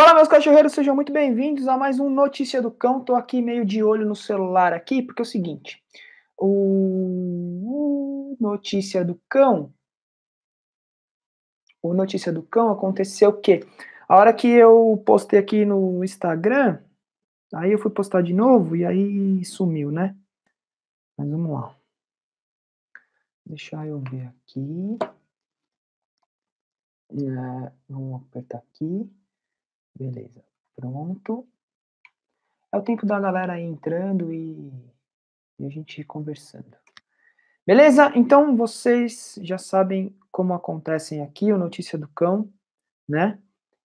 Fala meus cachorreiros, sejam muito bem-vindos a mais um Notícia do Cão. Tô aqui meio de olho no celular aqui, porque é o seguinte, o Notícia do Cão, o Notícia do Cão aconteceu o quê? A hora que eu postei aqui no Instagram, aí eu fui postar de novo e aí sumiu, né? Mas vamos lá. Deixa eu ver aqui. É, vamos apertar aqui. Beleza. Pronto. É o tempo da galera aí entrando e, e a gente conversando. Beleza? Então vocês já sabem como acontecem aqui o Notícia do Cão, né?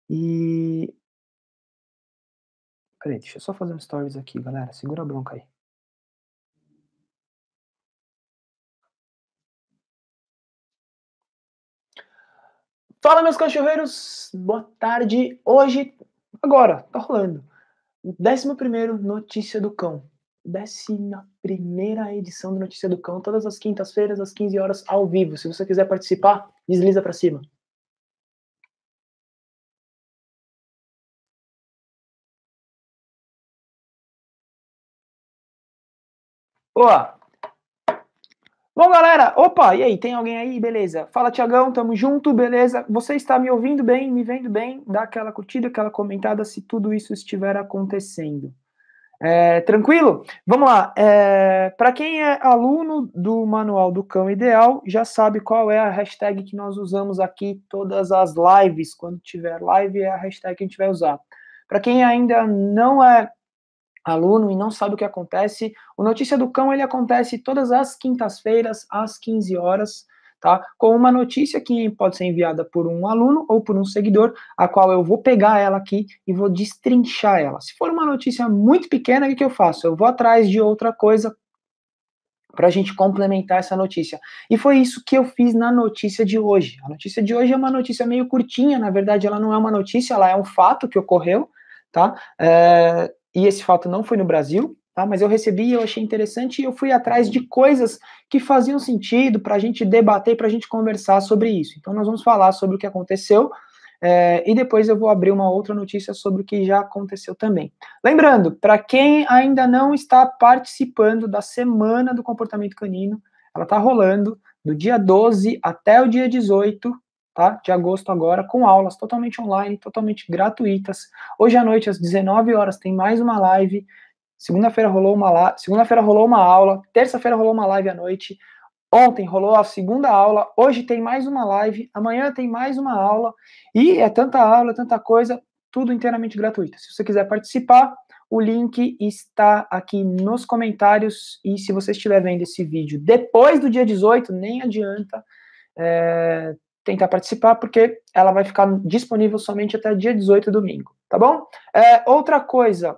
E. Peraí, deixa eu só fazer um stories aqui, galera. Segura a bronca aí. Fala, meus cachorreiros! Boa tarde! Hoje Agora, tá rolando. 11 Notícia do Cão. Décima primeira edição do Notícia do Cão, todas as quintas-feiras, às 15 horas, ao vivo. Se você quiser participar, desliza para cima. Boa! Bom, galera, opa, e aí, tem alguém aí? Beleza. Fala, Tiagão, tamo junto, beleza? Você está me ouvindo bem, me vendo bem? Dá aquela curtida, aquela comentada se tudo isso estiver acontecendo. É, tranquilo? Vamos lá. É, Para quem é aluno do Manual do Cão Ideal, já sabe qual é a hashtag que nós usamos aqui todas as lives. Quando tiver live, é a hashtag que a gente vai usar. Para quem ainda não é aluno e não sabe o que acontece, o Notícia do Cão ele acontece todas as quintas-feiras às 15 horas, tá? Com uma notícia que pode ser enviada por um aluno ou por um seguidor, a qual eu vou pegar ela aqui e vou destrinchar ela. Se for uma notícia muito pequena, o que, que eu faço? Eu vou atrás de outra coisa para a gente complementar essa notícia. E foi isso que eu fiz na notícia de hoje. A notícia de hoje é uma notícia meio curtinha, na verdade, ela não é uma notícia, ela é um fato que ocorreu, tá? É, e esse fato não foi no Brasil, tá? mas eu recebi, eu achei interessante e eu fui atrás de coisas que faziam sentido para a gente debater, para a gente conversar sobre isso. Então, nós vamos falar sobre o que aconteceu é, e depois eu vou abrir uma outra notícia sobre o que já aconteceu também. Lembrando, para quem ainda não está participando da Semana do Comportamento Canino, ela está rolando do dia 12 até o dia 18, tá? De agosto agora, com aulas totalmente online, totalmente gratuitas. Hoje à noite, às 19 horas, tem mais uma live. Segunda-feira rolou uma la... segunda-feira rolou uma aula, terça-feira rolou uma live à noite. Ontem rolou a segunda aula, hoje tem mais uma live, amanhã tem mais uma aula, e é tanta aula, tanta coisa, tudo inteiramente gratuito. Se você quiser participar, o link está aqui nos comentários. E se você estiver vendo esse vídeo depois do dia 18, nem adianta. É, tentar participar, porque ela vai ficar disponível somente até dia 18, domingo, tá bom? É, outra coisa,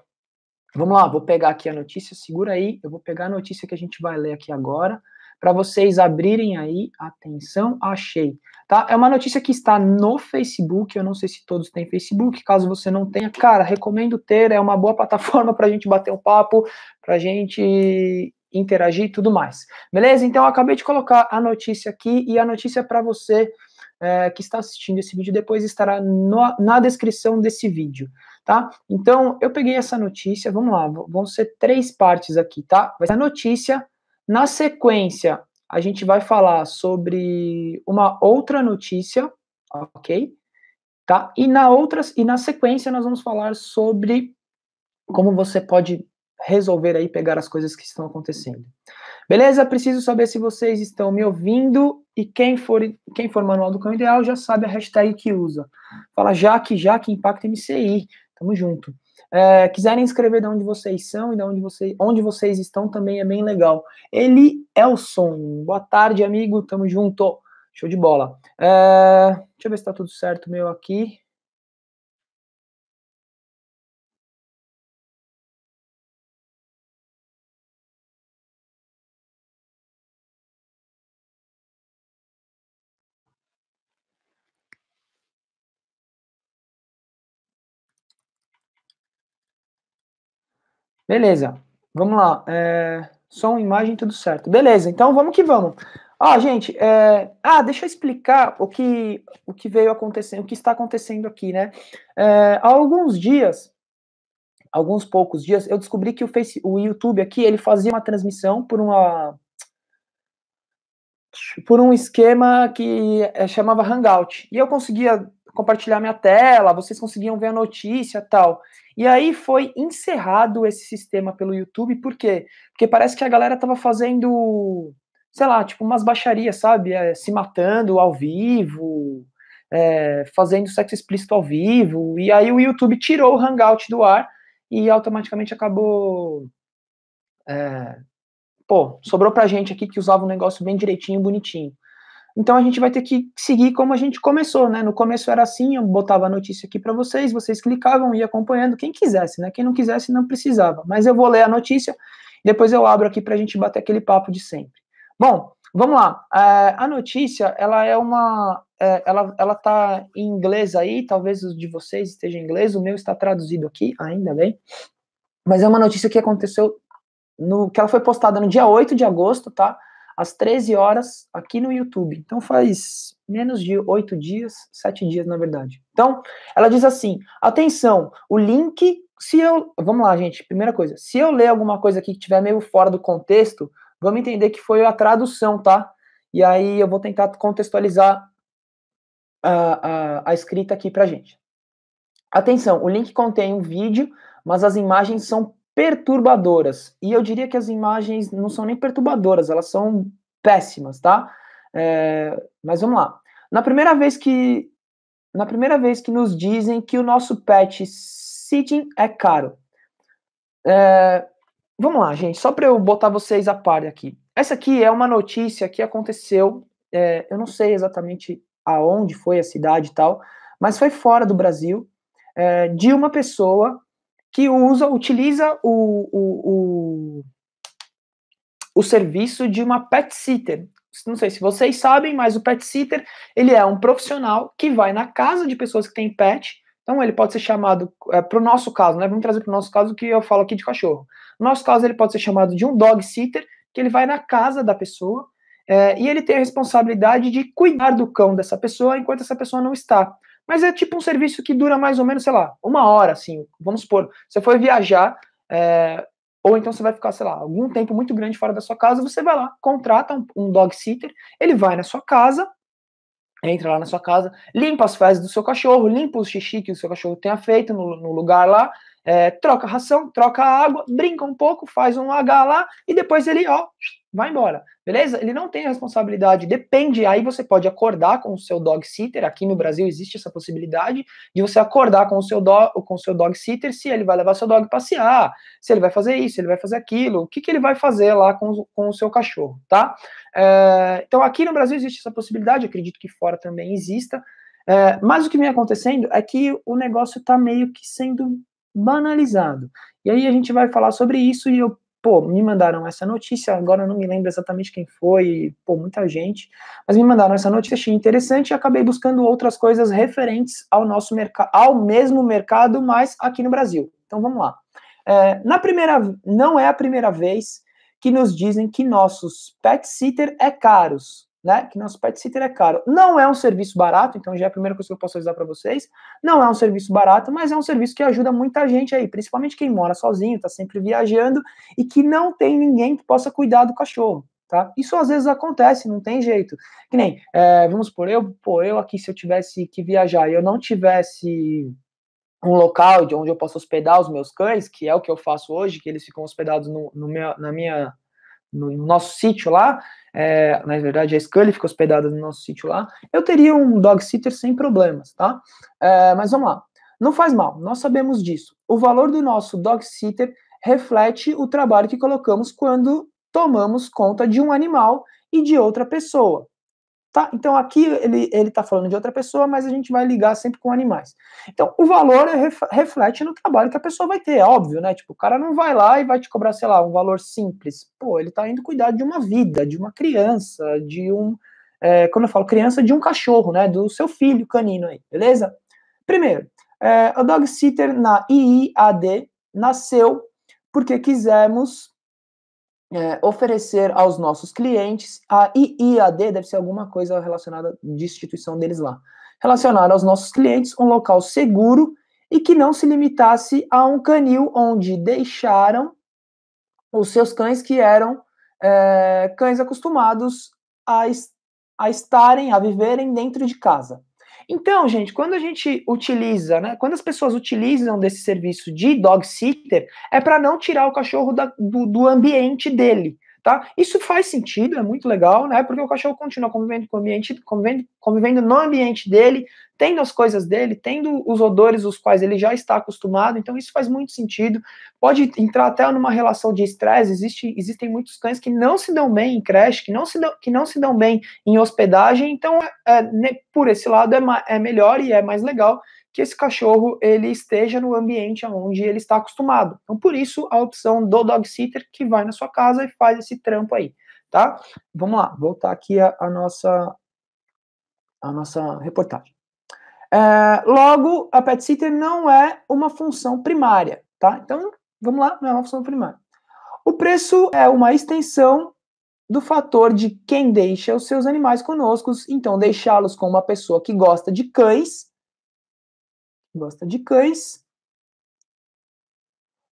vamos lá, vou pegar aqui a notícia, segura aí, eu vou pegar a notícia que a gente vai ler aqui agora, para vocês abrirem aí, atenção, achei, tá? É uma notícia que está no Facebook, eu não sei se todos têm Facebook, caso você não tenha, cara, recomendo ter, é uma boa plataforma para a gente bater um papo, para a gente interagir e tudo mais. Beleza? Então, eu acabei de colocar a notícia aqui e a notícia é para você é, que está assistindo esse vídeo depois estará no, na descrição desse vídeo, tá? Então, eu peguei essa notícia, vamos lá, vão ser três partes aqui, tá? Vai ser a notícia, na sequência, a gente vai falar sobre uma outra notícia, ok? Tá? E na outra, e na sequência nós vamos falar sobre como você pode resolver aí pegar as coisas que estão acontecendo. Beleza? Preciso saber se vocês estão me ouvindo e quem for, quem for manual do cão ideal já sabe a hashtag que usa. Fala Jaque, Jaque Impacto MCI. Tamo junto. É, quiserem escrever de onde vocês são e de onde, você, onde vocês estão também é bem legal. Eli Elson, boa tarde, amigo. Tamo junto. Show de bola. É, deixa eu ver se tá tudo certo meu aqui. Beleza, vamos lá. É, som, imagem, tudo certo. Beleza, então vamos que vamos. Ó, ah, gente, é... ah, deixa eu explicar o que, o que veio acontecendo, o que está acontecendo aqui, né? É, há alguns dias, alguns poucos dias, eu descobri que o, face, o YouTube aqui, ele fazia uma transmissão por uma por um esquema que é, chamava Hangout. E eu conseguia compartilhar minha tela, vocês conseguiam ver a notícia tal. E aí foi encerrado esse sistema pelo YouTube, por quê? Porque parece que a galera tava fazendo, sei lá, tipo umas baixarias, sabe? É, se matando ao vivo, é, fazendo sexo explícito ao vivo. E aí o YouTube tirou o Hangout do ar e automaticamente acabou. É, pô, sobrou pra gente aqui que usava um negócio bem direitinho, bonitinho. Então a gente vai ter que seguir como a gente começou, né? No começo era assim, eu botava a notícia aqui para vocês, vocês clicavam e acompanhando quem quisesse, né? Quem não quisesse não precisava. Mas eu vou ler a notícia, depois eu abro aqui para a gente bater aquele papo de sempre. Bom, vamos lá. É, a notícia, ela é uma, é, ela, ela tá em inglês aí, talvez os de vocês esteja em inglês, o meu está traduzido aqui, ainda bem. Mas é uma notícia que aconteceu no que ela foi postada no dia 8 de agosto, tá? às 13 horas aqui no YouTube. Então faz menos de oito dias, sete dias na verdade. Então, ela diz assim: atenção, o link, se eu. Vamos lá, gente, primeira coisa, se eu ler alguma coisa aqui que estiver meio fora do contexto, vamos entender que foi a tradução, tá? E aí eu vou tentar contextualizar a, a, a escrita aqui pra gente. Atenção, o link contém um vídeo, mas as imagens são perturbadoras. E eu diria que as imagens não são nem perturbadoras, elas são péssimas, tá? É, mas vamos lá. Na primeira vez que na primeira vez que nos dizem que o nosso pet sitting é caro. É, vamos lá, gente, só para eu botar vocês a par aqui. Essa aqui é uma notícia que aconteceu, é, eu não sei exatamente aonde foi a cidade e tal, mas foi fora do Brasil, é, de uma pessoa que usa, utiliza o, o, o, o serviço de uma pet sitter. Não sei se vocês sabem, mas o pet sitter ele é um profissional que vai na casa de pessoas que têm pet. Então ele pode ser chamado, é, para o nosso caso, né? Vamos trazer para o nosso caso que eu falo aqui de cachorro. No nosso caso, ele pode ser chamado de um dog sitter, que ele vai na casa da pessoa é, e ele tem a responsabilidade de cuidar do cão dessa pessoa enquanto essa pessoa não está. Mas é tipo um serviço que dura mais ou menos, sei lá, uma hora, assim. Vamos supor, você foi viajar, é, ou então você vai ficar, sei lá, algum tempo muito grande fora da sua casa, você vai lá, contrata um, um dog sitter, ele vai na sua casa, entra lá na sua casa, limpa as fezes do seu cachorro, limpa o xixi que o seu cachorro tenha feito no, no lugar lá, é, troca ração, troca água, brinca um pouco, faz um H lá, e depois ele, ó, vai embora, beleza? Ele não tem responsabilidade, depende. Aí você pode acordar com o seu dog sitter. Aqui no Brasil existe essa possibilidade de você acordar com o seu, do, com o seu dog sitter se ele vai levar seu dog passear, se ele vai fazer isso, se ele vai fazer aquilo, o que, que ele vai fazer lá com, com o seu cachorro, tá? É, então aqui no Brasil existe essa possibilidade, acredito que fora também exista. É, mas o que vem acontecendo é que o negócio está meio que sendo banalizado. E aí a gente vai falar sobre isso e eu pô, me mandaram essa notícia, agora eu não me lembro exatamente quem foi, pô, muita gente, mas me mandaram essa notícia, achei interessante e acabei buscando outras coisas referentes ao nosso mercado, ao mesmo mercado, mas aqui no Brasil. Então vamos lá. É, na primeira, não é a primeira vez que nos dizem que nossos pet sitter é caros né? Que nosso pet sitter é caro. Não é um serviço barato, então já é a primeira coisa que eu posso avisar para vocês. Não é um serviço barato, mas é um serviço que ajuda muita gente aí, principalmente quem mora sozinho, tá sempre viajando e que não tem ninguém que possa cuidar do cachorro. Tá? Isso às vezes acontece, não tem jeito. Que nem, é, vamos por eu, pô, eu aqui, se eu tivesse que viajar e eu não tivesse um local de onde eu posso hospedar os meus cães, que é o que eu faço hoje, que eles ficam hospedados no, no meu, na minha no nosso sítio lá, é, na verdade a Scully fica hospedada no nosso sítio lá, eu teria um dog sitter sem problemas, tá? É, mas vamos lá. Não faz mal, nós sabemos disso. O valor do nosso dog sitter reflete o trabalho que colocamos quando tomamos conta de um animal e de outra pessoa. Tá? Então aqui ele está falando de outra pessoa, mas a gente vai ligar sempre com animais. Então o valor é reflete no trabalho que a pessoa vai ter, é óbvio, né? Tipo, o cara não vai lá e vai te cobrar, sei lá, um valor simples. Pô, ele está indo cuidar de uma vida, de uma criança, de um. É, quando eu falo criança, de um cachorro, né? Do seu filho canino aí, beleza? Primeiro, é, o dog sitter na IIAD nasceu porque quisemos é, oferecer aos nossos clientes, a IAD deve ser alguma coisa relacionada de instituição deles lá, relacionar aos nossos clientes um local seguro e que não se limitasse a um canil onde deixaram os seus cães que eram é, cães acostumados a, a estarem, a viverem dentro de casa. Então, gente, quando a gente utiliza, né, quando as pessoas utilizam desse serviço de dog sitter, é para não tirar o cachorro da, do, do ambiente dele. Tá? Isso faz sentido, é muito legal, né? Porque o cachorro continua convivendo com o ambiente, convivendo, convivendo no ambiente dele, tendo as coisas dele, tendo os odores os quais ele já está acostumado, então isso faz muito sentido. Pode entrar até numa relação de estresse, existe, existem muitos cães que não se dão bem em creche, que não se dão, que não se dão bem em hospedagem, então é, é, por esse lado é, é melhor e é mais legal que esse cachorro ele esteja no ambiente onde ele está acostumado. Então, por isso, a opção do dog sitter que vai na sua casa e faz esse trampo aí, tá? Vamos lá, voltar aqui a, a nossa, a nossa reportagem. É, logo, a pet sitter não é uma função primária, tá? Então, vamos lá, não é uma função primária. O preço é uma extensão do fator de quem deixa os seus animais conosco, então deixá-los com uma pessoa que gosta de cães gosta de cães,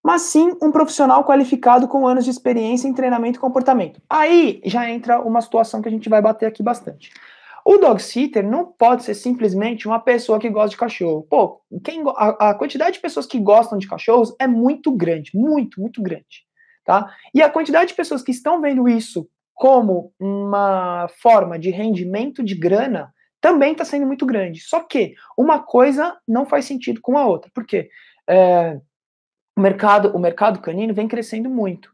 mas sim um profissional qualificado com anos de experiência em treinamento e comportamento. Aí já entra uma situação que a gente vai bater aqui bastante. O dog sitter não pode ser simplesmente uma pessoa que gosta de cachorro. Pô, quem, a, a, quantidade de pessoas que gostam de cachorros é muito grande, muito, muito grande. Tá? E a quantidade de pessoas que estão vendo isso como uma forma de rendimento de grana também está sendo muito grande. Só que uma coisa não faz sentido com a outra. Por quê? É, o, mercado, o mercado canino vem crescendo muito.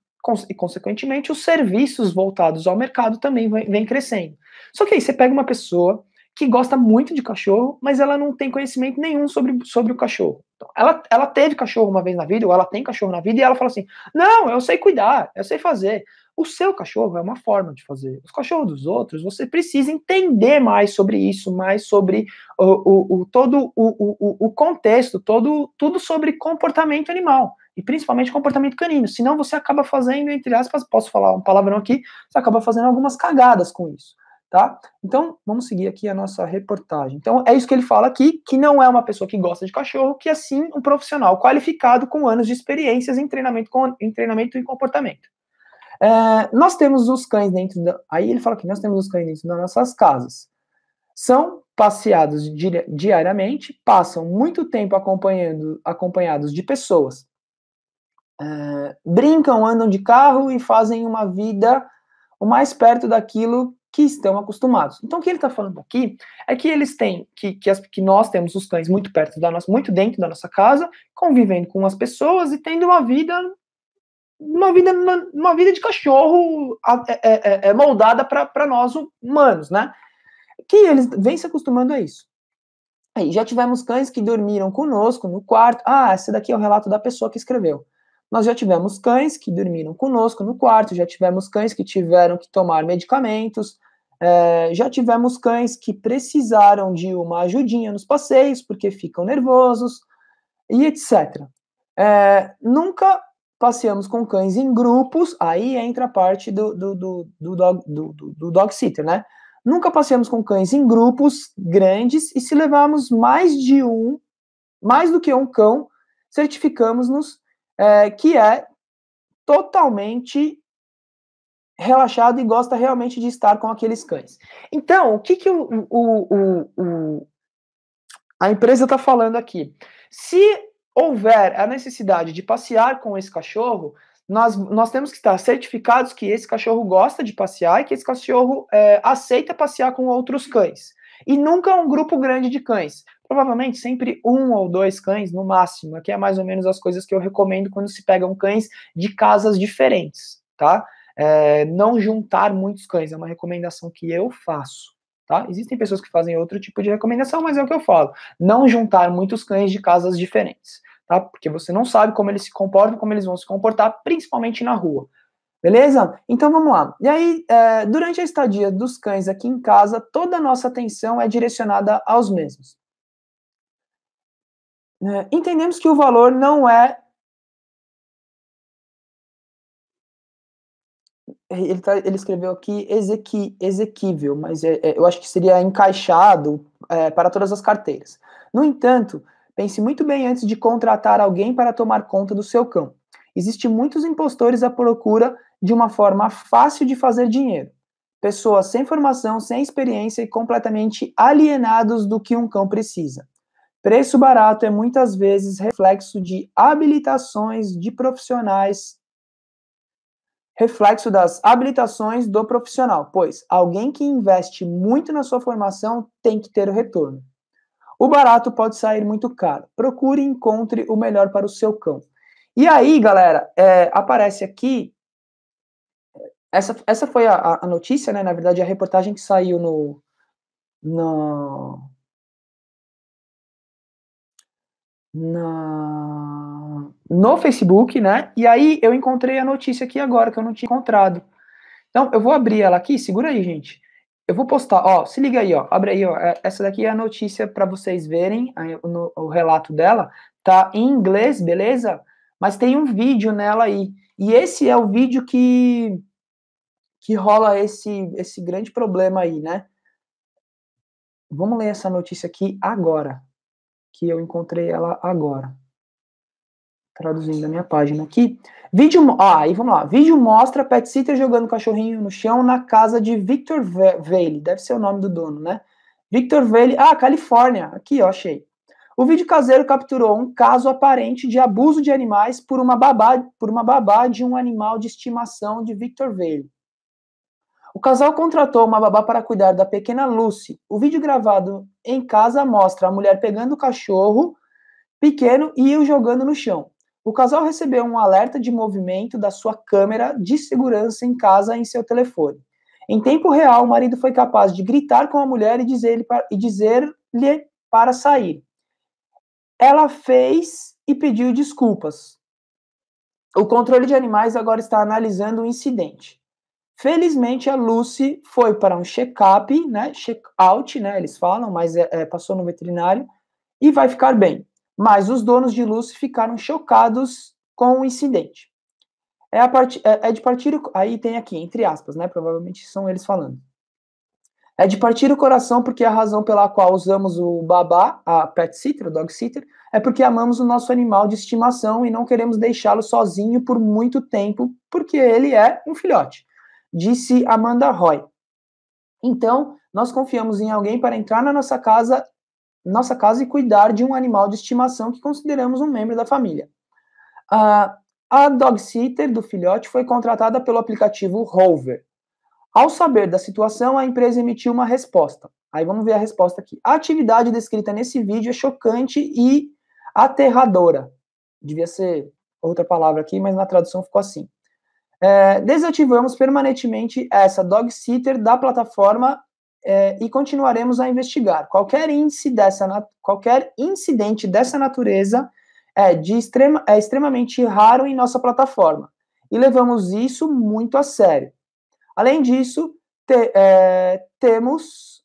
E, consequentemente, os serviços voltados ao mercado também vem, vem crescendo. Só que aí você pega uma pessoa que gosta muito de cachorro, mas ela não tem conhecimento nenhum sobre, sobre o cachorro. Então, ela, ela teve cachorro uma vez na vida, ou ela tem cachorro na vida, e ela fala assim: Não, eu sei cuidar, eu sei fazer. O seu cachorro é uma forma de fazer. Os cachorros dos outros, você precisa entender mais sobre isso, mais sobre o, o, o todo o, o, contexto, todo tudo sobre comportamento animal e principalmente comportamento canino. Senão você acaba fazendo, entre aspas, posso falar um palavrão aqui, você acaba fazendo algumas cagadas com isso, tá? Então, vamos seguir aqui a nossa reportagem. Então, é isso que ele fala aqui, que não é uma pessoa que gosta de cachorro, que é sim um profissional qualificado com anos de experiências em treinamento, com, em treinamento e comportamento. É, nós temos os cães dentro da. Aí ele fala que nós temos os cães dentro das nossas casas. São passeados di diariamente, passam muito tempo acompanhando, acompanhados de pessoas. É, brincam, andam de carro e fazem uma vida o mais perto daquilo que estão acostumados. Então, o que ele está falando aqui é que eles têm, que, que, as, que, nós temos os cães muito perto da nossa, muito dentro da nossa casa, convivendo com as pessoas e tendo uma vida numa vida, numa vida de cachorro é, é, é, é moldada para nós humanos, né? Que eles vêm se acostumando a isso. Aí já tivemos cães que dormiram conosco no quarto. Ah, esse daqui é o relato da pessoa que escreveu. Nós já tivemos cães que dormiram conosco no quarto, já tivemos cães que tiveram que tomar medicamentos, é, já tivemos cães que precisaram de uma ajudinha nos passeios porque ficam nervosos e etc. É, nunca passeamos com cães em grupos, aí entra a parte do, do, do, do, dog, do, do dog sitter, né? Nunca passeamos com cães em grupos grandes e se levarmos mais de um, mais do que um cão, certificamos-nos é, que é totalmente relaxado e gosta realmente de estar com aqueles cães. Então, o que, que o, o, o, o a empresa está falando aqui? Se houver a necessidade de passear com esse cachorro, nós, nós temos que estar certificados que esse cachorro gosta de passear e que esse cachorro é, aceita passear com outros cães. E nunca um grupo grande de cães. Provavelmente sempre um ou dois cães no máximo, que é mais ou menos as coisas que eu recomendo quando se pegam cães de casas diferentes, tá? É, não juntar muitos cães, é uma recomendação que eu faço. Tá? Existem pessoas que fazem outro tipo de recomendação, mas é o que eu falo. Não juntar muitos cães de casas diferentes tá? Porque você não sabe como eles se comportam, como eles vão se comportar, principalmente na rua. Beleza? Então vamos lá. E aí, é, durante a estadia dos cães aqui em casa, toda a nossa atenção é direcionada aos mesmos. É, entendemos que o valor não é. Ele, tá, ele escreveu aqui exequível, mas é, é, eu acho que seria encaixado é, para todas as carteiras. No entanto, Pense muito bem antes de contratar alguém para tomar conta do seu cão. Existem muitos impostores à procura de uma forma fácil de fazer dinheiro. Pessoas sem formação, sem experiência e completamente alienados do que um cão precisa. Preço barato é muitas vezes reflexo de habilitações de profissionais reflexo das habilitações do profissional, pois alguém que investe muito na sua formação tem que ter o retorno. O barato pode sair muito caro. Procure e encontre o melhor para o seu cão. E aí, galera, é, aparece aqui. Essa, essa foi a, a, notícia, né? Na verdade, a reportagem que saiu no. no na, no Facebook, né? E aí eu encontrei a notícia aqui agora que eu não tinha encontrado. Então eu vou abrir ela aqui, segura aí, gente. Eu vou postar, ó, se liga aí, ó, abre aí, ó. É, essa daqui é a notícia para vocês verem no, o relato dela. Tá em inglês, beleza? Mas tem um vídeo nela aí. E esse é o vídeo que que rola esse esse grande problema aí, né? Vamos ler essa notícia aqui agora, que eu encontrei ela agora traduzindo da minha página aqui. Vídeo, ah, aí vamos lá. Vídeo mostra Pet Sitter jogando cachorrinho no chão na casa de Victor Vale. Deve ser o nome do dono, né? Victor Vale, ah, Califórnia. Aqui, ó, achei. O vídeo caseiro capturou um caso aparente de abuso de animais por uma babá, por uma babá de um animal de estimação de Victor Vale. O casal contratou uma babá para cuidar da pequena Lucy. O vídeo gravado em casa mostra a mulher pegando o cachorro pequeno e o jogando no chão o casal recebeu um alerta de movimento da sua câmera de segurança em casa em seu telefone. Em tempo real, o marido foi capaz de gritar com a mulher e dizer-lhe para, dizer para sair. Ela fez e pediu desculpas. O controle de animais agora está analisando o incidente. Felizmente, a Lucy foi para um check-up, né? Check-out, né? Eles falam, mas é, é passou no veterinário e vai ficar bem mas os donos de luz ficaram chocados com o incidente. É, part... É, é, de partir. Aí tem aqui, entre aspas, né? Provavelmente são eles falando. É de partir o coração porque a razão pela qual usamos o babá, a pet sitter, o dog sitter, é porque amamos o nosso animal de estimação e não queremos deixá-lo sozinho por muito tempo, porque ele é um filhote. Disse Amanda Roy. Então, nós confiamos em alguém para entrar na nossa casa nossa casa e cuidar de um animal de estimação que consideramos um membro da família. Uh, a dog sitter do filhote foi contratada pelo aplicativo Rover. Ao saber da situação, a empresa emitiu uma resposta. Aí vamos ver a resposta aqui. A atividade descrita nesse vídeo é chocante e aterradora. Devia ser outra palavra aqui, mas na tradução ficou assim. É, desativamos permanentemente essa dog sitter da plataforma é, e continuaremos a investigar. Qualquer, índice dessa, qualquer incidente dessa natureza é, de extrema, é extremamente raro em nossa plataforma e levamos isso muito a sério. Além disso, te, é, temos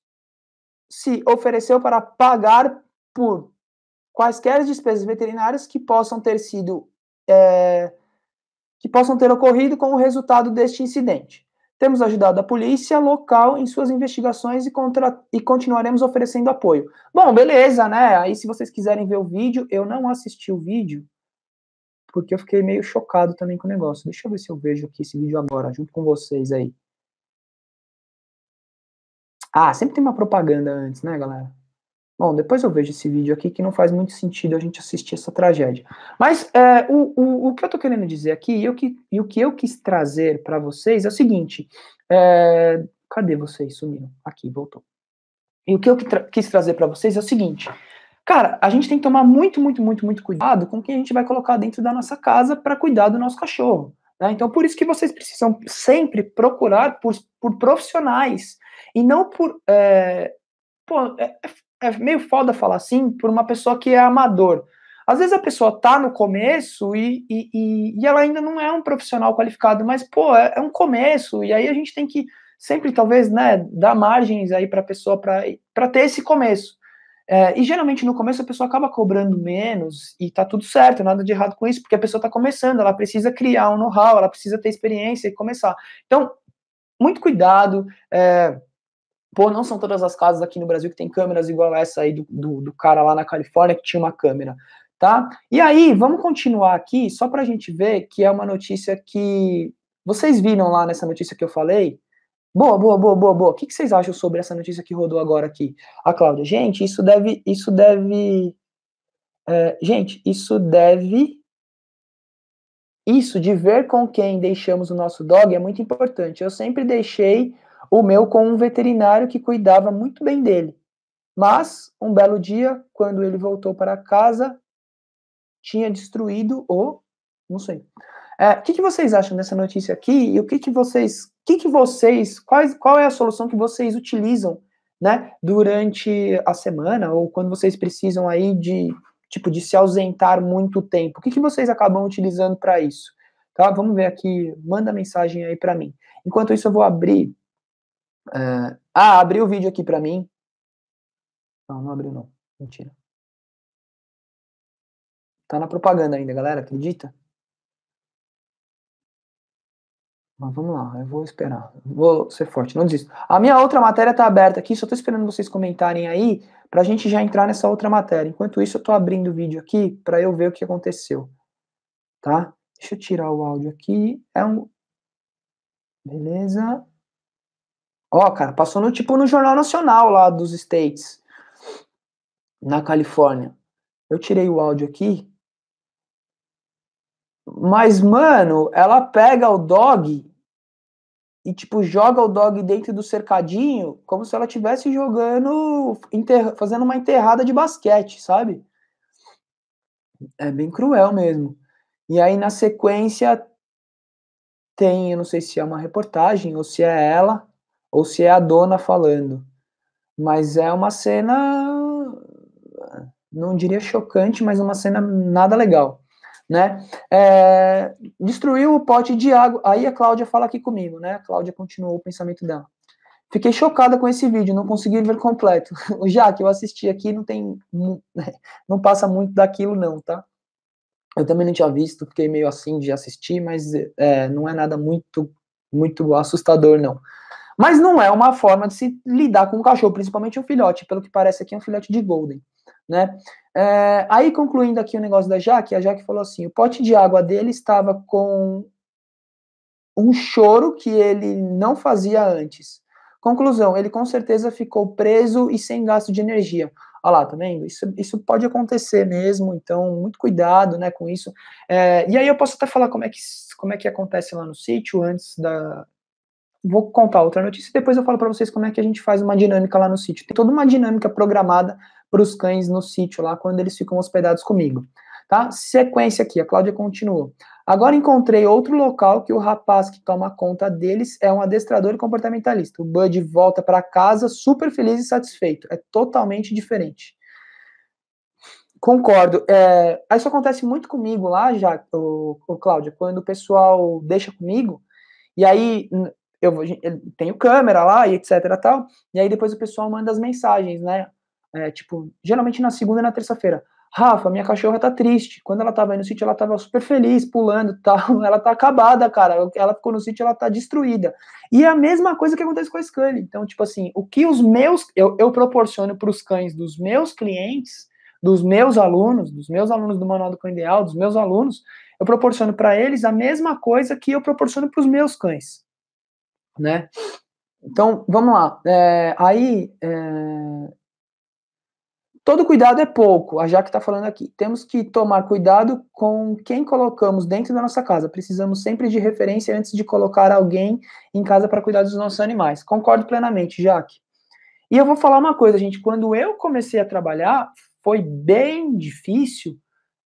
se ofereceu para pagar por quaisquer despesas veterinárias que possam ter sido é, que possam ter ocorrido com o resultado deste incidente. Temos ajudado a polícia local em suas investigações e, contra... e continuaremos oferecendo apoio. Bom, beleza, né? Aí, se vocês quiserem ver o vídeo, eu não assisti o vídeo, porque eu fiquei meio chocado também com o negócio. Deixa eu ver se eu vejo aqui esse vídeo agora, junto com vocês aí. Ah, sempre tem uma propaganda antes, né, galera? Bom, depois eu vejo esse vídeo aqui que não faz muito sentido a gente assistir essa tragédia. Mas é, o, o, o, que eu estou querendo dizer aqui e o que, e o que eu quis trazer para vocês é o seguinte: é, cadê vocês? Sumiram. Aqui, voltou. E o que eu tra quis trazer para vocês é o seguinte. Cara, a gente tem que tomar muito, muito, muito, muito cuidado com quem a gente vai colocar dentro da nossa casa para cuidar do nosso cachorro. Né? Então, por isso que vocês precisam sempre procurar por, por profissionais e não por. É, pô, é, é é meio foda falar assim por uma pessoa que é amador. Às vezes a pessoa tá no começo e, e, e ela ainda não é um profissional qualificado, mas, pô, é, é, um começo, e aí a gente tem que sempre, talvez, né, dar margens aí pra pessoa para ter esse começo. É, e geralmente no começo a pessoa acaba cobrando menos e tá tudo certo, nada de errado com isso, porque a pessoa tá começando, ela precisa criar um know-how, ela precisa ter experiência e começar. Então, muito cuidado. É, Pô, não são todas as casas aqui no Brasil que tem câmeras igual essa aí do, do, do cara lá na Califórnia que tinha uma câmera, tá? E aí, vamos continuar aqui, só para a gente ver que é uma notícia que. Vocês viram lá nessa notícia que eu falei? Boa, boa, boa, boa, boa. O que, que vocês acham sobre essa notícia que rodou agora aqui? A ah, Cláudia, gente, isso deve. Isso deve. É, gente, isso deve isso de ver com quem deixamos o nosso dog é muito importante. Eu sempre deixei o meu com um veterinário que cuidava muito bem dele. Mas, um belo dia, quando ele voltou para casa, tinha destruído o. Não sei. É, o é, que, que, vocês acham dessa notícia aqui? E o que, que vocês. que, que vocês. Quais, qual é a solução que vocês utilizam né, durante a semana ou quando vocês precisam aí de tipo de se ausentar muito tempo. O que, que vocês acabam utilizando para isso? Tá? Vamos ver aqui, manda mensagem aí para mim. Enquanto isso eu vou abrir Uh, ah, abriu o vídeo aqui para mim. Não, não abriu não. Mentira. Tá na propaganda ainda, galera, acredita? Mas vamos lá, eu vou esperar. Vou ser forte, não desisto. A minha outra matéria tá aberta aqui, só tô esperando vocês comentarem aí pra gente já entrar nessa outra matéria. Enquanto isso, eu tô abrindo o vídeo aqui para eu ver o que aconteceu. Tá? Deixa eu tirar o áudio aqui. É um Beleza? Ó, cara, passou no tipo no Jornal Nacional lá dos States, na Califórnia. Eu tirei o áudio aqui. Mas, mano, ela pega o dog e, tipo, joga o dog dentro do cercadinho como se ela estivesse jogando, fazendo uma enterrada de basquete, sabe? É bem cruel mesmo. E aí, na sequência, tem, eu não sei se é uma reportagem ou se é ela, ou se é a dona falando. Mas é uma cena, não diria chocante, mas uma cena nada legal. Né? É, destruiu o pote de água. Aí a Cláudia fala aqui comigo, né? A Cláudia continuou o pensamento dela. Fiquei chocada com esse vídeo, não consegui ver completo. Já que eu assisti aqui, não tem. Né? Não passa muito daquilo, não, tá? Eu também não tinha visto, fiquei meio assim de assistir, mas é, não é nada muito, muito assustador, não. Mas não é uma forma de se lidar com o cachorro, principalmente um filhote, pelo que parece aqui é um filhote de Golden, né? É, aí, concluindo aqui o negócio da Jaque, a Jaque falou assim, o pote de água dele estava com um choro que ele não fazia antes. Conclusão, ele com certeza ficou preso e sem gasto de energia. Olha lá, tá vendo? Isso, isso pode acontecer mesmo, então muito cuidado né, com isso. É, e aí eu posso até falar como é que, como é que acontece lá no sítio antes da, vou contar outra notícia e depois eu falo para vocês como é que a gente faz uma dinâmica lá no sítio. Tem toda uma dinâmica programada para os cães no sítio lá quando eles ficam hospedados comigo. Tá? Sequência aqui, a Cláudia continua. Agora encontrei outro local que o rapaz que toma conta deles é um adestrador e comportamentalista. O Bud volta para casa super feliz e satisfeito. É totalmente diferente. Concordo. É, isso acontece muito comigo lá, já, o, o Cláudio, quando o pessoal deixa comigo, e aí eu, eu tenho câmera lá e etc tal. E aí depois o pessoal manda as mensagens, né? É, tipo, geralmente na segunda e na terça-feira. Rafa, minha cachorra tá triste. Quando ela tava aí no sítio, ela tava super feliz, pulando tal. Ela tá acabada, cara. Ela ficou no sítio, ela tá destruída. E é a mesma coisa que acontece com a Scully. Então, tipo assim, o que os meus. Eu, eu proporciono para os cães dos meus clientes, dos meus alunos, dos meus alunos do Manual do Cão Ideal, dos meus alunos, eu proporciono para eles a mesma coisa que eu proporciono para os meus cães né? Então, vamos lá. É, aí, é... todo cuidado é pouco, a Jaque está falando aqui. Temos que tomar cuidado com quem colocamos dentro da nossa casa. Precisamos sempre de referência antes de colocar alguém em casa para cuidar dos nossos animais. Concordo plenamente, Jaque. E eu vou falar uma coisa, gente. Quando eu comecei a trabalhar, foi bem difícil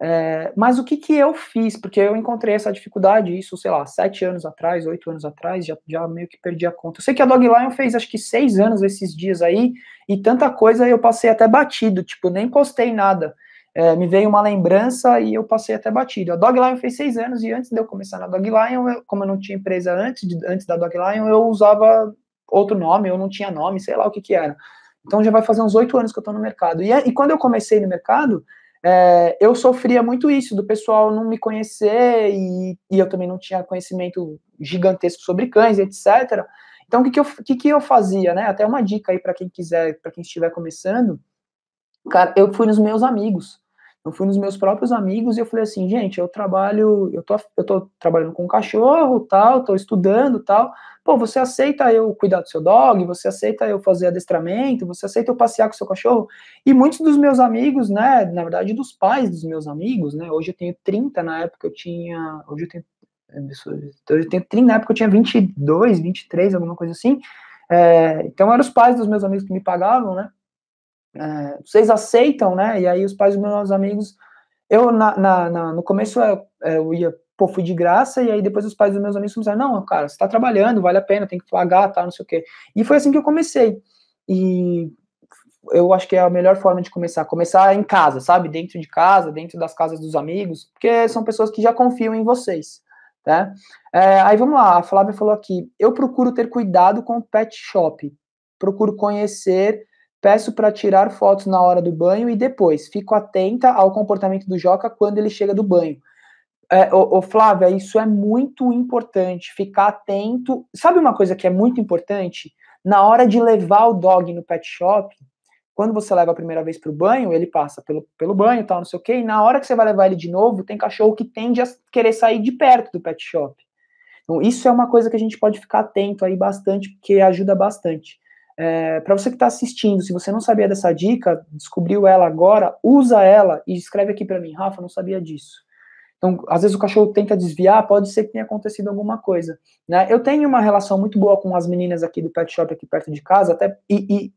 é, mas o que, que eu fiz? Porque eu encontrei essa dificuldade, isso, sei lá, sete anos atrás, oito anos atrás, já, já meio que perdi a conta. Eu sei que a Dogline fez acho que seis anos esses dias aí, e tanta coisa eu passei até batido, tipo, nem postei nada. É, me veio uma lembrança e eu passei até batido. A Dogline fez seis anos, e antes de eu começar na Dogline como eu não tinha empresa antes, de, antes da Dogline eu usava outro nome, eu não tinha nome, sei lá o que que era. Então já vai fazer uns oito anos que eu estou no mercado. E, é, e quando eu comecei no mercado, é, eu sofria muito isso, do pessoal não me conhecer e, e, eu também não tinha conhecimento gigantesco sobre cães, etc. Então, o que, que, eu, que, que eu fazia, né? Até uma dica aí para quem quiser, para quem estiver começando. Cara, eu fui nos meus amigos. Eu fui nos meus próprios amigos e eu falei assim, gente, eu trabalho, eu tô, eu tô trabalhando com um cachorro, tal, tô estudando, tal. Pô, você aceita eu cuidar do seu dog? Você aceita eu fazer adestramento? Você aceita eu passear com o seu cachorro? E muitos dos meus amigos, né, na verdade dos pais dos meus amigos, né, hoje eu tenho 30, na época eu tinha, hoje eu tenho, é, hoje eu tenho 30, na época eu tinha 22, 23, alguma coisa assim. É, então eram os pais dos meus amigos que me pagavam, né? é, vocês aceitam, né? E aí os pais dos meus amigos, eu na, na, na no começo eu, eu, ia, pô, fui de graça, e aí depois os pais dos meus amigos começaram, não, cara, você tá trabalhando, vale a pena, tem que pagar, tá, não sei o quê. E foi assim que eu comecei. E eu acho que é a melhor forma de começar, começar em casa, sabe? Dentro de casa, dentro das casas dos amigos, porque são pessoas que já confiam em vocês. Né? É, aí vamos lá, a Flávia falou aqui: eu procuro ter cuidado com o pet shop, procuro conhecer Peço para tirar fotos na hora do banho e depois. Fico atenta ao comportamento do Joca quando ele chega do banho. É, ô, ô, Flávia, isso é muito importante. Ficar atento. Sabe uma coisa que é muito importante? Na hora de levar o dog no pet shop, quando você leva a primeira vez para o banho, ele passa pelo, pelo banho e tal, não sei o quê. E na hora que você vai levar ele de novo, tem cachorro que tende a querer sair de perto do pet shop. Então, isso é uma coisa que a gente pode ficar atento aí bastante, porque ajuda bastante. É, para você que está assistindo, se você não sabia dessa dica, descobriu ela agora, usa ela e escreve aqui para mim, Rafa, não sabia disso. Então, às vezes o cachorro tenta desviar, pode ser que tenha acontecido alguma coisa. Né? Eu tenho uma relação muito boa com as meninas aqui do pet shop aqui perto de casa, até e, e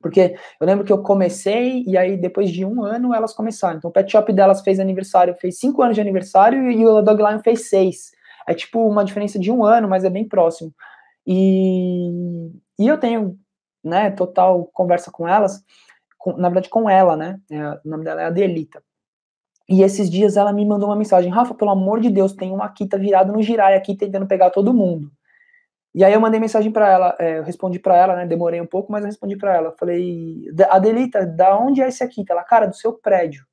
porque eu lembro que eu comecei e aí depois de um ano elas começaram. Então o pet shop delas fez aniversário, fez cinco anos de aniversário e o Dogline fez seis. É tipo uma diferença de um ano, mas é bem próximo. E e eu tenho, né, total conversa com elas, com, na verdade com ela, né, é, o nome dela é Adelita. E esses dias ela me mandou uma mensagem, Rafa, pelo amor de Deus, tem uma Akita virada no girai aqui tentando pegar todo mundo. E aí eu mandei mensagem para ela, é, eu respondi para ela, né, demorei um pouco, mas eu respondi para ela, falei, Adelita, da onde é esse Akita? Ela, cara, do seu prédio.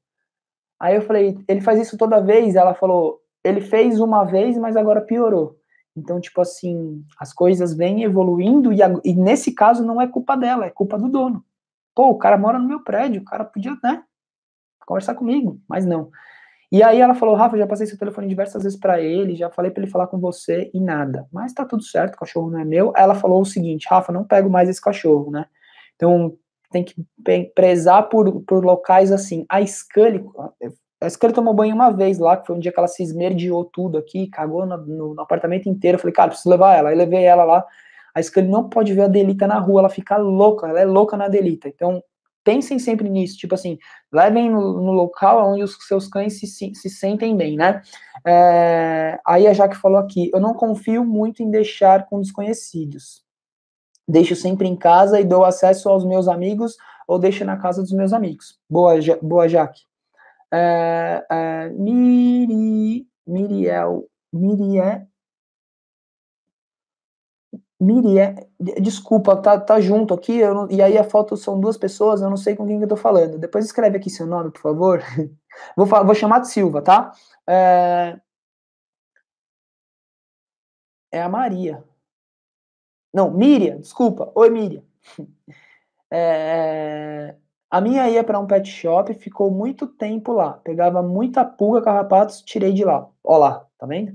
Aí eu falei, ele faz isso toda vez? Ela falou, ele fez uma vez, mas agora piorou. Então, tipo assim, as coisas vêm evoluindo e, a, e, nesse caso não é culpa dela, é culpa do dono. Pô, o cara mora no meu prédio, o cara podia, né, conversar comigo, mas não. E aí ela falou, Rafa, já passei seu telefone diversas vezes para ele, já falei para ele falar com você e nada. Mas tá tudo certo, o cachorro não é meu. Ela falou o seguinte, Rafa, não pego mais esse cachorro, né? Então, tem que prezar por, por locais assim. A Scully, a que ele tomou banho uma vez lá, que foi um dia que ela se esmerdiou tudo aqui, cagou no, no, no apartamento inteiro. Eu falei, cara, preciso levar ela. Aí levei ela lá. A Scully não pode ver a Delita na rua, ela fica louca, ela é louca na Delita. Então, pensem sempre nisso, tipo assim, levem no, no local onde os seus cães se, se, se sentem bem, né? É, aí a Jaque falou aqui, eu não confio muito em deixar com desconhecidos. Deixo sempre em casa e dou acesso aos meus amigos ou deixo na casa dos meus amigos. Boa, boa Jaque uh, uh, Miri, Miriel, Miriel, Miriam, desculpa, tá, tá junto aqui, não, e aí a foto são duas pessoas, eu não sei com quem que eu tô falando. Depois escreve aqui seu nome, por favor. vou, vou chamar de Silva, tá? É, é a Maria. Não, Miriam, desculpa. Oi, Miriam. É, a minha ia para um pet shop, ficou muito tempo lá. Pegava muita pulga, carrapatos, tirei de lá. Olá, lá, tá vendo?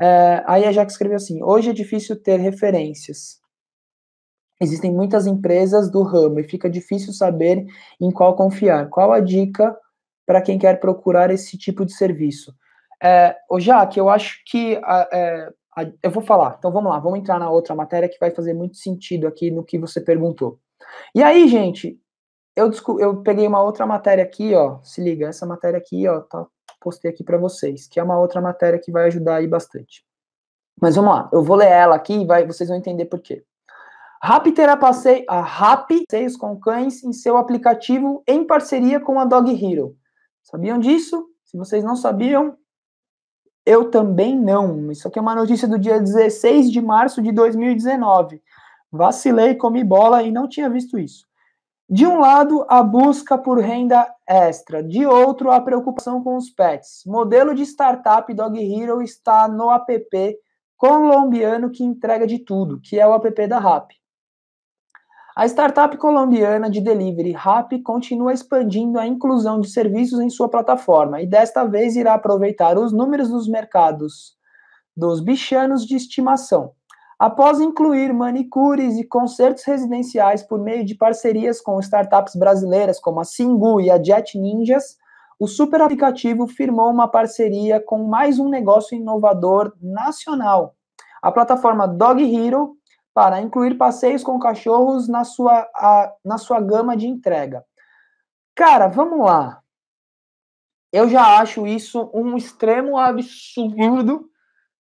É, aí a Jack escreveu assim: hoje é difícil ter referências. Existem muitas empresas do ramo e fica difícil saber em qual confiar. Qual a dica para quem quer procurar esse tipo de serviço? É, ô eu acho que. A, é, a, eu vou falar, então vamos lá, vamos entrar na outra matéria que vai fazer muito sentido aqui no que você perguntou. E aí, gente, eu, eu peguei uma outra matéria aqui, ó. Se liga, essa matéria aqui, ó, tá, postei aqui para vocês, que é uma outra matéria que vai ajudar aí bastante. Mas vamos lá, eu vou ler ela aqui e vai, vocês vão entender por quê. Rap terá a Rap passeios com cães em seu aplicativo em parceria com a Dog Hero. Sabiam disso? Se vocês não sabiam, eu também não. Isso aqui é uma notícia do dia 16 de março de 2019. Vacilei, comi bola e não tinha visto isso. De um lado, a busca por renda extra, de outro, a preocupação com os pets. Modelo de startup Dog Hero está no app colombiano que entrega de tudo, que é o app da RAP. A startup colombiana de delivery RAP continua expandindo a inclusão de serviços em sua plataforma e desta vez irá aproveitar os números dos mercados dos bichanos de estimação após incluir manicures e concertos residenciais por meio de parcerias com startups brasileiras como a Singu e a Jet Ninjas, o super aplicativo firmou uma parceria com mais um negócio inovador nacional, a plataforma Dog Hero, para incluir passeios com cachorros na sua, a, na sua gama de entrega. Cara, vamos lá. Eu já acho isso um extremo absurdo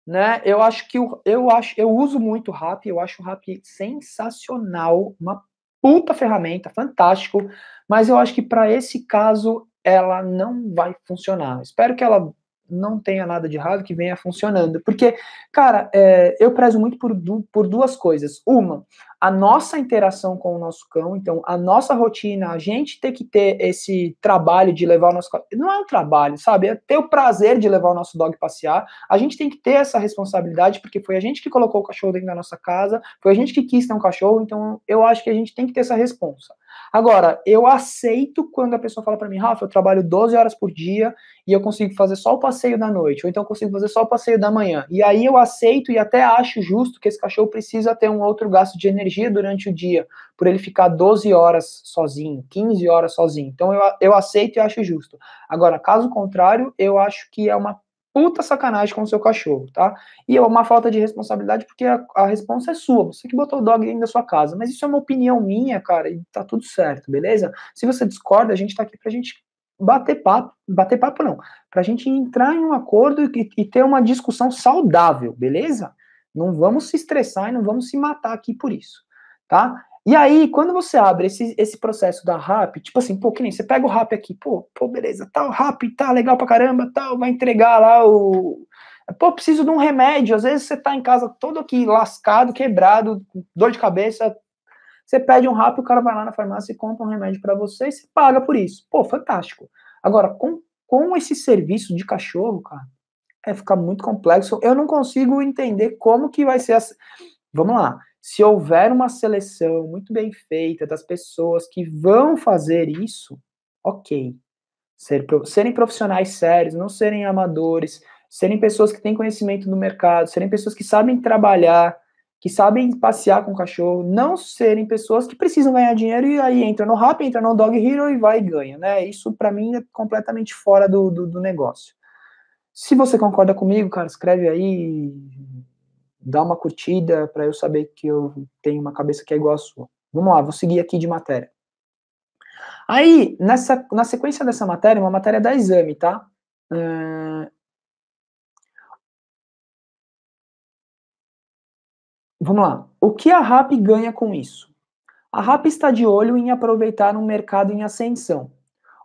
né? Eu acho que eu, eu acho, eu uso muito o Rap, eu acho o Rap sensacional, uma puta ferramenta, fantástico, mas eu acho que para esse caso ela não vai funcionar. Espero que ela não tenha nada de errado, que venha funcionando. Porque, cara, é, eu prezo muito por, du por duas coisas. Uma, a nossa interação com o nosso cão, então a nossa rotina, a gente ter que ter esse trabalho de levar o nosso não é um trabalho, sabe? É ter o prazer de levar o nosso dog passear. A gente tem que ter essa responsabilidade porque foi a gente que colocou o cachorro dentro da nossa casa, foi a gente que quis ter um cachorro, então eu acho que a gente tem que ter essa responsa. Agora, eu aceito quando a pessoa fala para mim, Rafa, eu trabalho 12 horas por dia e eu consigo fazer só o passeio da noite, ou então eu consigo fazer só o passeio da manhã. E aí eu aceito e até acho justo que esse cachorro precisa ter um outro gasto de energia durante o dia, por ele ficar 12 horas sozinho, 15 horas sozinho. Então eu, eu aceito e acho justo. Agora, caso contrário, eu acho que é uma puta sacanagem com o seu cachorro, tá? E é uma falta de responsabilidade porque a, a é sua, você que botou o dog dentro da sua casa. Mas isso é uma opinião minha, cara, e tá tudo certo, beleza? Se você discorda, a gente tá aqui pra gente bater papo, bater papo não, pra gente entrar em um acordo e, e ter uma discussão saudável, beleza? Não vamos se estressar e não vamos se matar aqui por isso, tá? E aí, quando você abre esse, esse processo da RAP, tipo assim, pô, que nem você pega o RAP aqui, pô, pô, beleza, tal, tá, RAP, tá legal pra caramba, tal, tá, vai entregar lá o. Pô, preciso de um remédio. Às vezes você tá em casa todo aqui lascado, quebrado, dor de cabeça. Você pede um RAP, o cara vai lá na farmácia e compra um remédio para você e você paga por isso. Pô, fantástico. Agora, com, com esse serviço de cachorro, cara, é ficar muito complexo. Eu não consigo entender como que vai ser. Essa... Vamos lá se houver uma seleção muito bem feita das pessoas que vão fazer isso, ok. Ser, serem profissionais sérios, não serem amadores, serem pessoas que têm conhecimento do mercado, serem pessoas que sabem trabalhar, que sabem passear com o cachorro, não serem pessoas que precisam ganhar dinheiro e aí entra no rap, entra no dog hero e vai e ganha, né? Isso para mim é completamente fora do, do, do negócio. Se você concorda comigo, cara, escreve aí, dá uma curtida para eu saber que eu tenho uma cabeça que é igual à sua. Vamos lá, vou seguir aqui de matéria. Aí, nessa, na sequência dessa matéria, uma matéria da exame, tá? Vamos lá. O que a RAP ganha com isso? A RAP está de olho em aproveitar um mercado em ascensão.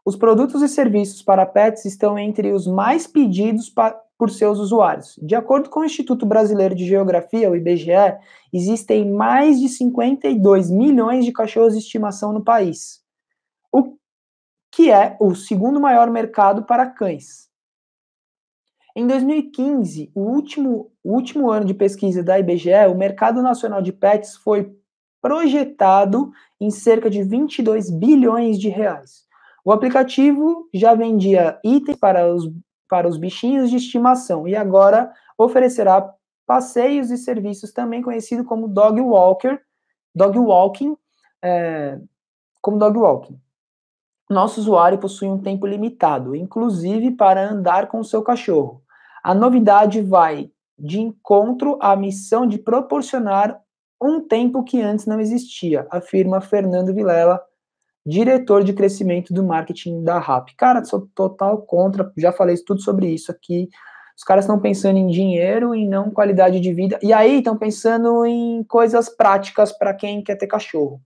Os produtos e serviços para pets estão entre os mais pedidos pa por seus usuários. De acordo com o Instituto Brasileiro de Geografia, o IBGE, existem mais de 52 milhões de cachorros de estimação no país, o que é o segundo maior mercado para cães. Em 2015, o último, o último ano de pesquisa da IBGE, o mercado nacional de pets foi projetado em cerca de 22 bilhões de reais. O aplicativo já vendia itens para os para os bichinhos de estimação e agora oferecerá passeios e serviços também conhecido como dog walker, dog walking, é, como dog walking. Nosso usuário possui um tempo limitado, inclusive para andar com o seu cachorro. A novidade vai de encontro à missão de proporcionar um tempo que antes não existia, afirma Fernando Vilela, diretor de crescimento do marketing da RAP. Cara, sou total contra, já falei tudo sobre isso aqui. Os caras estão pensando em dinheiro e não qualidade de vida. E aí estão pensando em coisas práticas para quem quer ter cachorro.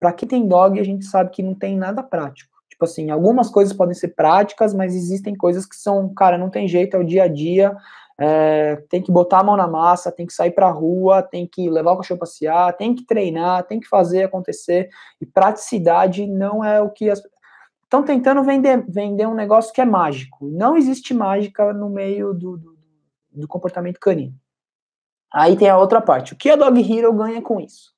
Para quem tem dog, a gente sabe que não tem nada prático. Tipo assim, algumas coisas podem ser práticas, mas existem coisas que são, cara, não tem jeito, é o dia a dia, é, tem que botar a mão na massa, tem que sair para a rua, tem que levar o cachorro passear, tem que treinar, tem que fazer acontecer. E praticidade não é o que as. Estão tentando vender, vender um negócio que é mágico. Não existe mágica no meio do, do, do comportamento canino. Aí tem a outra parte. O que a Dog Hero ganha com isso?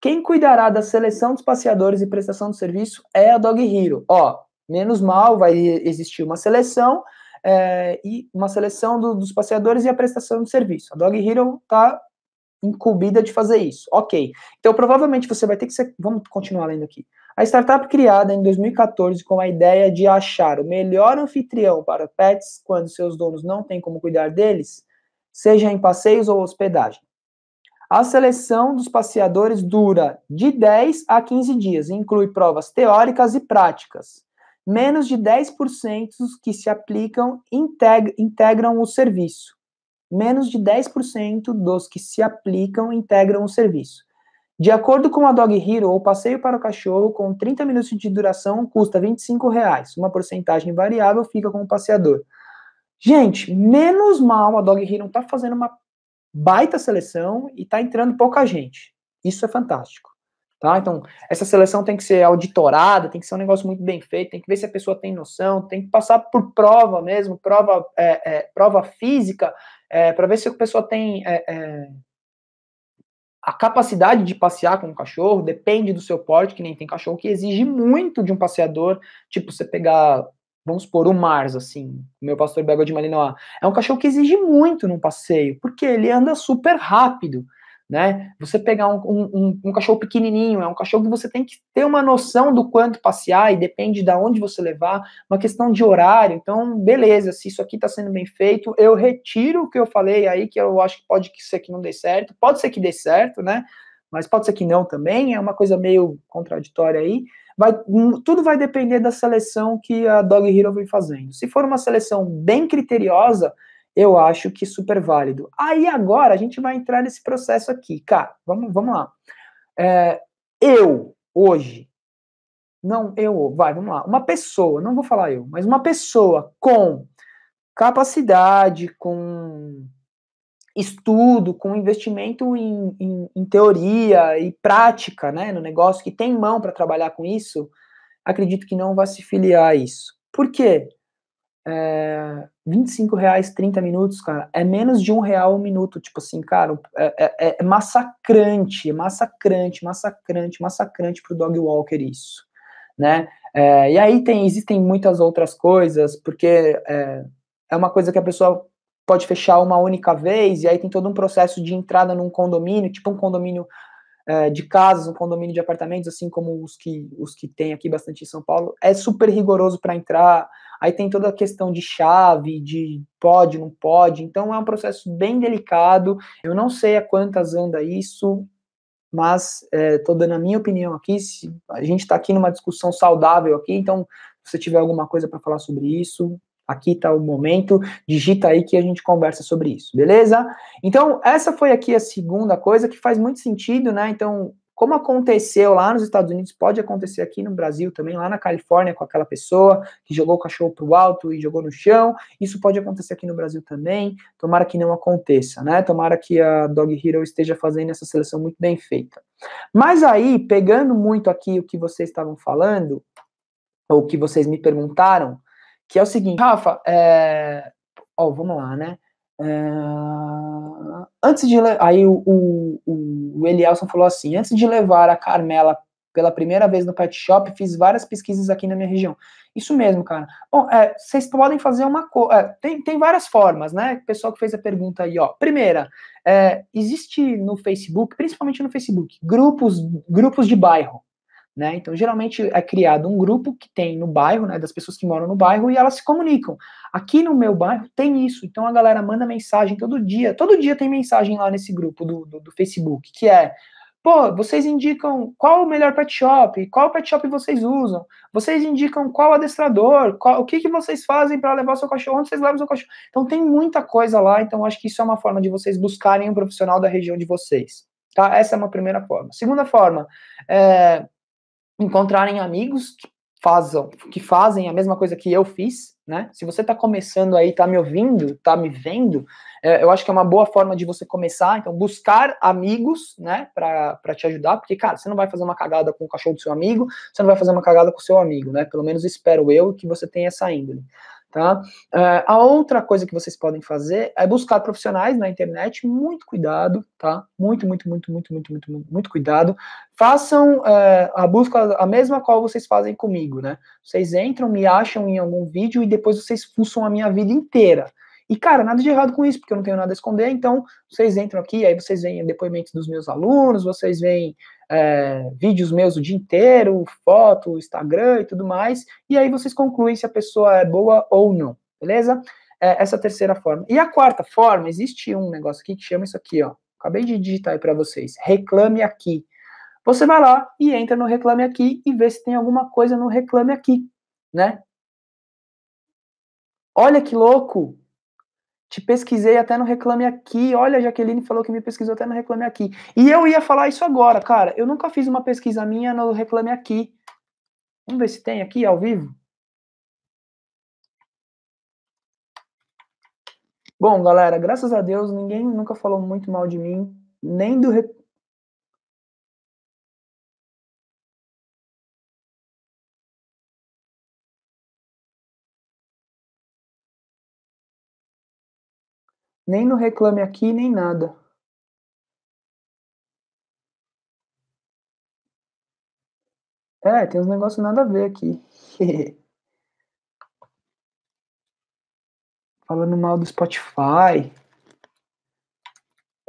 Quem cuidará da seleção dos passeadores e prestação do serviço é a Dog Hero. Ó, menos mal, vai existir uma seleção é, e uma seleção do, dos passeadores e a prestação de serviço. A Dog Hero está incumbida de fazer isso. Ok. Então, provavelmente você vai ter que ser. Vamos continuar lendo aqui. A startup criada em 2014 com a ideia de achar o melhor anfitrião para pets quando seus donos não têm como cuidar deles, seja em passeios ou hospedagem. A seleção dos passeadores dura de 10 a 15 dias e inclui provas teóricas e práticas menos de 10% que se aplicam integram o serviço. Menos de 10% dos que se aplicam integram o serviço. De acordo com a Dog Hero, o passeio para o cachorro com 30 minutos de duração custa R$ 25. Reais. Uma porcentagem variável fica com o passeador. Gente, menos mal a Dog Hero está fazendo uma baita seleção e está entrando pouca gente. Isso é fantástico. Tá? Então, essa seleção tem que ser auditorada, tem que ser um negócio muito bem feito, tem que ver se a pessoa tem noção, tem que passar por prova mesmo, prova, é, é, prova física, é, para ver se a pessoa tem é, é, a capacidade de passear com o cachorro, depende do seu porte, que nem tem cachorro, que exige muito de um passeador, tipo, você pegar vamos supor, o Mars, assim, meu pastor belga de Malinois, é um cachorro que exige muito num passeio, porque ele anda super rápido né? Você pegar um, um, um, cachorro pequenininho, é um cachorro que você tem que ter uma noção do quanto passear e depende de onde você levar, uma questão de horário. Então, beleza, se isso aqui está sendo bem feito, eu retiro o que eu falei aí, que eu acho que pode ser que não dê certo, pode ser que dê certo, né? Mas pode ser que não também, é uma coisa meio contraditória aí. Vai, hum, tudo vai depender da seleção que a Dog Hero vem fazendo. Se for uma seleção bem criteriosa, eu acho que super válido. Aí agora a gente vai entrar nesse processo aqui. Cara, vamos, vamos lá. É, eu, hoje, não, eu, vai, vamos lá. Uma pessoa, não vou falar eu, mas uma pessoa com capacidade, com estudo, com investimento em, em, em teoria e prática, né, no negócio, que tem mão para trabalhar com isso, acredito que não vai se filiar a isso. Por quê? é, 25 reais 30 minutos, cara, é menos de um real um minuto, tipo assim, cara, é, é, é massacrante, é massacrante, massacrante, massacrante pro dog walker isso, né? É, e aí tem, existem muitas outras coisas, porque é, é uma coisa que a pessoa pode fechar uma única vez, e aí tem todo um processo de entrada num condomínio, tipo um condomínio é, de casas, um condomínio de apartamentos, assim como os que, os que tem aqui bastante em São Paulo, é super rigoroso para entrar, Aí tem toda a questão de chave, de pode, não pode. Então é um processo bem delicado. Eu não sei a quantas anda isso, mas estou é, dando a minha opinião aqui. Se, a gente está aqui numa discussão saudável aqui, então se você tiver alguma coisa para falar sobre isso, aqui está o momento, digita aí que a gente conversa sobre isso, beleza? Então, essa foi aqui a segunda coisa que faz muito sentido, né? Então, como aconteceu lá nos Estados Unidos, pode acontecer aqui no Brasil também, lá na Califórnia, com aquela pessoa que jogou o cachorro para o alto e jogou no chão. Isso pode acontecer aqui no Brasil também. Tomara que não aconteça, né? Tomara que a Dog Hero esteja fazendo essa seleção muito bem feita. Mas aí, pegando muito aqui o que vocês estavam falando, ou que vocês me perguntaram, que é o seguinte, Rafa, é... oh, vamos lá, né? É, antes de aí o, o, o Elielson falou assim: antes de levar a Carmela pela primeira vez no pet shop, fiz várias pesquisas aqui na minha região. Isso mesmo, cara. Bom, é, vocês podem fazer uma coisa. É, tem, tem várias formas, né? O pessoal que fez a pergunta aí, ó. Primeira, é, existe no Facebook, principalmente no Facebook, grupos, grupos de bairro. Né? Então, geralmente é criado um grupo que tem no bairro, né, das pessoas que moram no bairro, e elas se comunicam. Aqui no meu bairro tem isso, então a galera manda mensagem todo dia. Todo dia tem mensagem lá nesse grupo do, do, do Facebook, que é: pô, vocês indicam qual o melhor pet shop, qual pet shop vocês usam, vocês indicam qual adestrador, qual, o que, que vocês fazem para levar o seu cachorro, onde vocês levam o seu cachorro. Então, tem muita coisa lá, então acho que isso é uma forma de vocês buscarem um profissional da região de vocês. Tá? Essa é uma primeira forma. Segunda forma, é, encontrarem amigos que fazem, que fazem a mesma coisa que eu fiz, né? Se você está começando aí, está me ouvindo, está me vendo, é, eu acho que é uma boa forma de você começar. Então, buscar amigos, né, para te ajudar, porque, cara, você não vai fazer uma cagada com o cachorro do seu amigo, você não vai fazer uma cagada com o seu amigo, né? Pelo menos espero eu que você tenha essa índole. Tá? Ah, a outra coisa que vocês podem fazer é buscar profissionais na internet, muito cuidado, tá? Muito, muito, muito, muito, muito, muito, muito, muito cuidado. Façam ah, a busca, a mesma qual vocês fazem comigo, né? Vocês entram, me acham em algum vídeo e depois vocês fuçam a minha vida inteira. E, cara, nada de errado com isso, porque eu não tenho nada a esconder, então vocês entram aqui, aí vocês veem depoimentos dos meus alunos, vocês veem é, vídeos meus o dia inteiro, foto, Instagram e tudo mais, e aí vocês concluem se a pessoa é boa ou não, beleza? É essa é terceira forma. E a quarta forma, existe um negócio aqui que chama isso aqui, ó. Acabei de digitar aí para vocês. Reclame aqui. Você vai lá e entra no Reclame Aqui e vê se tem alguma coisa no Reclame Aqui, né? Olha que louco! te pesquisei até no Reclame Aqui. Olha, a Jaqueline falou que me pesquisou até no Reclame Aqui. E eu ia falar isso agora, cara. Eu nunca fiz uma pesquisa minha no Reclame Aqui. Vamos ver se tem aqui ao vivo. Bom, galera, graças a Deus, ninguém nunca falou muito mal de mim, nem do, nem no Reclame Aqui, nem nada. É, tem uns negócios nada a ver aqui. Falando mal do Spotify.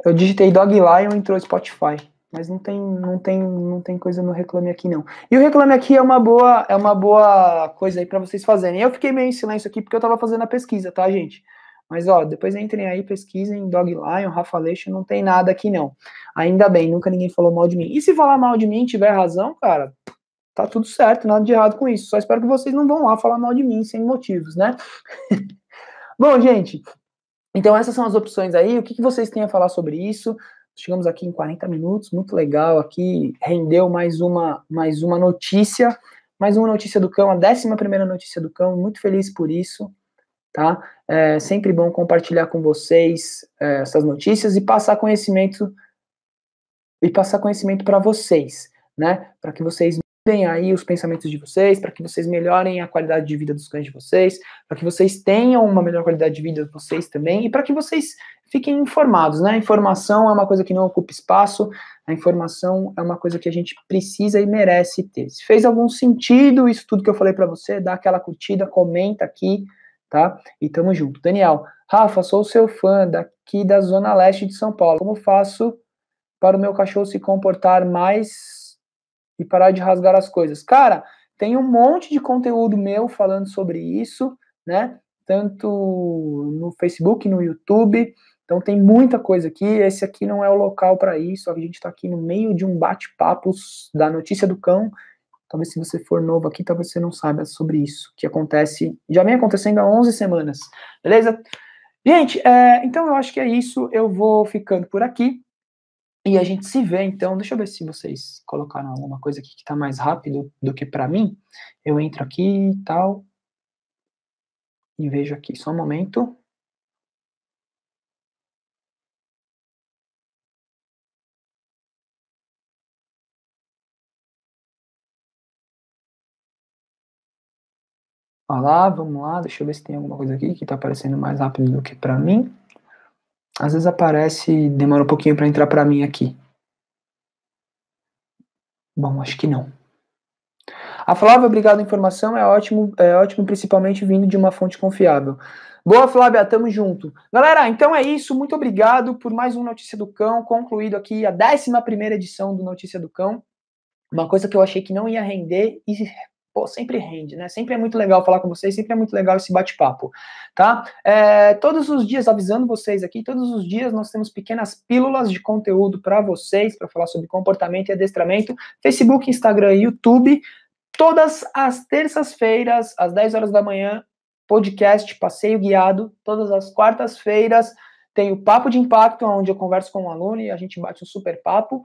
Eu digitei Dog Lion e entrou Spotify mas não tem, não tem, não tem coisa no reclame aqui não. E o reclame aqui é uma boa, é uma boa coisa aí para vocês fazerem. Eu fiquei meio em silêncio aqui porque eu tava fazendo a pesquisa, tá, gente? Mas, ó, depois entrem aí, pesquisem Dog Lion, Rafa Leixo, não tem nada aqui não. Ainda bem, nunca ninguém falou mal de mim. E se falar mal de mim tiver razão, cara, tá tudo certo, nada de errado com isso. Só espero que vocês não vão lá falar mal de mim sem motivos, né? Bom, gente, então essas são as opções aí. O que, que vocês têm a falar sobre isso? Chegamos aqui em 40 minutos, muito legal aqui. Rendeu mais uma, mais uma notícia, mais uma notícia do cão, a décima primeira notícia do cão. Muito feliz por isso tá? É sempre bom compartilhar com vocês é, essas notícias e passar conhecimento e passar conhecimento para vocês, né? Para que vocês mudem aí os pensamentos de vocês, para que vocês melhorem a qualidade de vida dos cães de vocês, para que vocês tenham uma melhor qualidade de vida de vocês também e para que vocês fiquem informados, né? informação é uma coisa que não ocupa espaço, a informação é uma coisa que a gente precisa e merece ter. Se fez algum sentido isso tudo que eu falei para você, dá aquela curtida, comenta aqui, tá? E tamo junto. Daniel, Rafa, sou seu fã daqui da Zona Leste de São Paulo. Como faço para o meu cachorro se comportar mais e parar de rasgar as coisas? Cara, tem um monte de conteúdo meu falando sobre isso, né? Tanto no Facebook, no YouTube. Então tem muita coisa aqui. Esse aqui não é o local para isso. A gente está aqui no meio de um bate-papo da notícia do cão Talvez se você for novo aqui, talvez você não saiba sobre isso, que acontece, já vem acontecendo há 11 semanas, beleza? Gente, é, então eu acho que é isso, eu vou ficando por aqui, e a gente se vê, então, deixa eu ver se vocês colocaram alguma coisa aqui que tá mais rápido do que para mim, eu entro aqui e tal, e vejo aqui, só um momento... vamos lá, deixa eu ver se tem alguma coisa aqui que está aparecendo mais rápido do que para mim. Às vezes aparece, demora um pouquinho para entrar para mim aqui. Bom, acho que não. A Flávia, obrigado a informação, é ótimo, é ótimo, principalmente vindo de uma fonte confiável. Boa, Flávia, tamo junto. Galera, então é isso, muito obrigado por mais um Notícia do Cão, concluído aqui a 11ª edição do Notícia do Cão. Uma coisa que eu achei que não ia render e Pô, sempre rende, né? Sempre é muito legal falar com vocês, sempre é muito legal esse bate-papo, tá? É, todos os dias, avisando vocês aqui, todos os dias nós temos pequenas pílulas de conteúdo para vocês, para falar sobre comportamento e adestramento, Facebook, Instagram e YouTube, todas as terças-feiras, às 10 horas da manhã, podcast Passeio Guiado, todas as quartas-feiras, tem o Papo de Impacto, onde eu converso com um aluno e a gente bate um super papo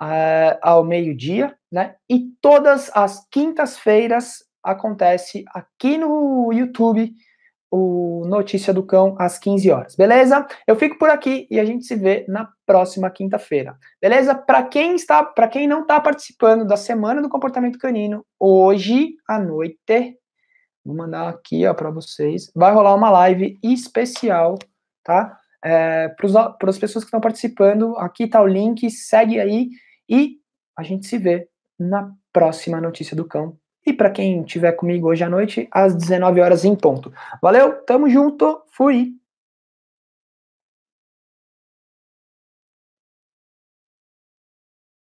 uh, ao meio-dia, né? E todas as quintas-feiras acontece aqui no YouTube o Notícia do Cão às 15 horas, beleza? Eu fico por aqui e a gente se vê na próxima quinta-feira. Beleza? Para quem está, para quem não está participando da semana do comportamento canino, hoje à noite, vou mandar aqui, ó, para vocês, vai rolar uma live especial, tá? É, para as pessoas que estão participando, aqui tá o link, segue aí e a gente se vê na próxima notícia do cão. E para quem estiver comigo hoje à noite, às 19 horas em ponto. Valeu, tamo junto, fui!